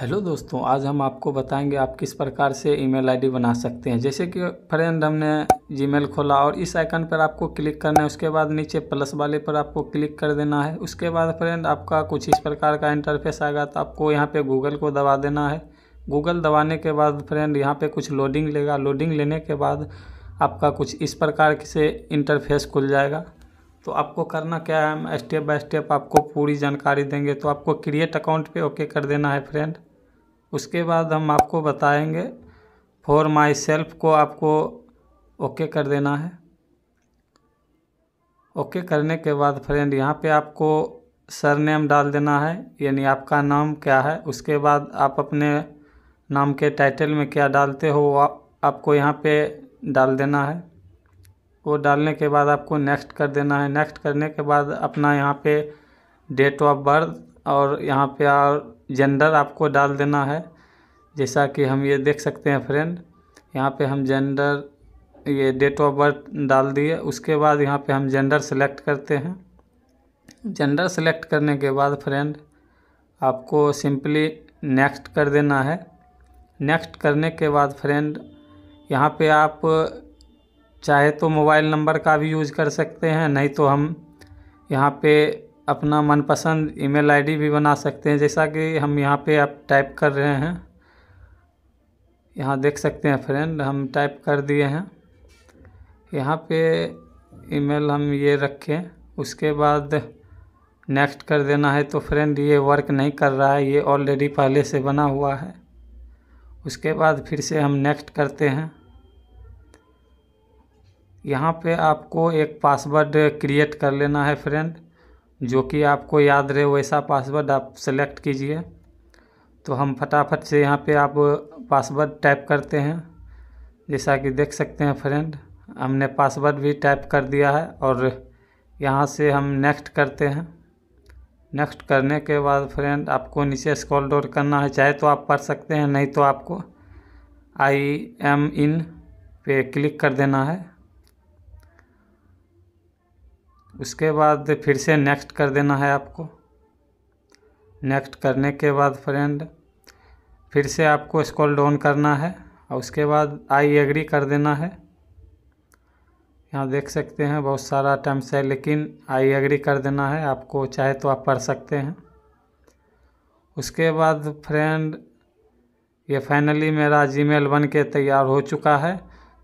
hello दोस्तों आज हम आपको बताएंगे आप किस प्रकार से ईमेल आईडी बना सकते हैं जैसे कि फ्रेंड हमने जीमेल खोला और इस आइकन पर आपको क्लिक करना है उसके बाद नीचे प्लस वाले पर आपको क्लिक कर देना है उसके बाद फ्रेंड आपका कुछ इस प्रकार का इंटरफेस आएगा तो आपको यहाँ पे गूगल को दबा देना है गूगल दबाने के बाद फ्रेंड यहाँ पर कुछ लोडिंग लेगा लोडिंग लेने के बाद आपका कुछ इस प्रकार से इंटरफेस खुल जाएगा तो आपको करना क्या है हम स्टेप बाय स्टेप आपको पूरी जानकारी देंगे तो आपको क्रिएट अकाउंट पे ओके कर देना है फ्रेंड उसके बाद हम आपको बताएंगे फॉर माई सेल्फ को आपको ओके कर देना है ओके करने के बाद फ्रेंड यहाँ पे आपको सरनेम डाल देना है यानी आपका नाम क्या है उसके बाद आप अपने नाम के टाइटल में क्या डालते हो आपको यहाँ पर डाल देना है को डालने के बाद आपको नेक्स्ट कर देना है नेक्स्ट करने के बाद अपना यहाँ पे डेट ऑफ बर्थ और यहाँ पे और जेंडर आपको डाल देना है जैसा कि हम ये देख सकते हैं फ्रेंड यहाँ पे हम जेंडर ये डेट ऑफ बर्थ डाल दिए उसके बाद यहाँ पे हम जेंडर सेलेक्ट करते हैं जेंडर सेलेक्ट करने के बाद फ्रेंड आपको सिंपली नेक्स्ट कर देना है नेक्स्ट करने के बाद फ्रेंड यहाँ पे आप चाहे तो मोबाइल नंबर का भी यूज कर सकते हैं नहीं तो हम यहाँ पे अपना मनपसंद ईमेल आईडी भी बना सकते हैं जैसा कि हम यहाँ पे आप टाइप कर रहे हैं यहाँ देख सकते हैं फ्रेंड हम टाइप कर दिए हैं यहाँ पे ईमेल हम ये रखें उसके बाद नेक्स्ट कर देना है तो फ्रेंड ये वर्क नहीं कर रहा है ये ऑलरेडी पहले से बना हुआ है उसके बाद फिर से हम नेक्स्ट करते हैं यहाँ पे आपको एक पासवर्ड क्रिएट कर लेना है फ्रेंड जो कि आपको याद रहे वैसा पासवर्ड आप सेलेक्ट कीजिए तो हम फटाफट से यहाँ पे आप पासवर्ड टाइप करते हैं जैसा कि देख सकते हैं फ्रेंड हमने पासवर्ड भी टाइप कर दिया है और यहाँ से हम नेक्स्ट करते हैं नेक्स्ट करने के बाद फ्रेंड आपको नीचे स्क्रॉल डाउन करना है चाहे तो आप पढ़ सकते हैं नहीं तो आपको आई एम इन पे क्लिक कर देना है उसके बाद फिर से नेक्स्ट कर देना है आपको नेक्स्ट करने के बाद फ्रेंड फिर से आपको स्कॉल डाउन करना है और उसके बाद आई एग्री कर देना है यहाँ देख सकते हैं बहुत सारा टर्म्स है लेकिन आई एग्री कर देना है आपको चाहे तो आप पढ़ सकते हैं उसके बाद फ्रेंड ये फाइनली मेरा जीमेल बन के तैयार हो चुका है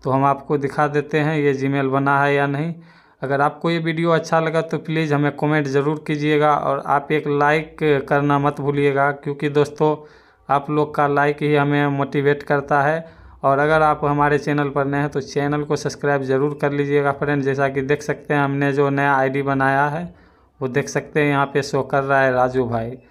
तो हम आपको दिखा देते हैं ये जीमेल बना है या नहीं अगर आपको ये वीडियो अच्छा लगा तो प्लीज़ हमें कमेंट ज़रूर कीजिएगा और आप एक लाइक करना मत भूलिएगा क्योंकि दोस्तों आप लोग का लाइक ही हमें मोटिवेट करता है और अगर आप हमारे चैनल पर नए हैं तो चैनल को सब्सक्राइब ज़रूर कर लीजिएगा फ्रेंड जैसा कि देख सकते हैं हमने जो नया आईडी बनाया है वो देख सकते हैं यहाँ पे शो कर रहा है राजू भाई